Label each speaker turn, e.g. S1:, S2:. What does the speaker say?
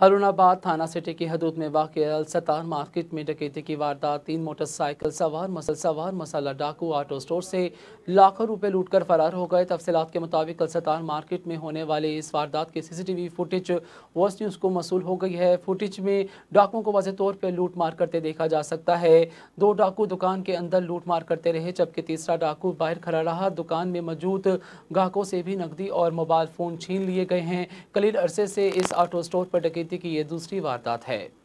S1: हरुणाबाद थाना सिटी की हदूद में वाक़ अलसतार मार्केट में डकैती की वारदात तीन मोटरसाइकिल सवार मसल सवार मसाला डाकू ऑटो स्टोर से लाखों रुपए लूटकर फरार हो गए तफसलत के मुताबिक अलसतार मार्केट में होने वाले इस वारदात की सीसीटीवी फुटेज वॉस न्यूज़ को मसूल हो गई है फुटेज में डाकुओं को वाजह तौर पर लूट मार करते देखा जा सकता है दो डाकू दुकान के अंदर लूट मार करते रहे जबकि तीसरा डाकू बाहर खड़ा रहा दुकान में मौजूद ग्राहकों से भी नकदी और मोबाइल फ़ोन छीन लिए गए हैं कलील अरसे से इस ऑटो स्टोर पर डकैती समिति की ये दूसरी वारदात है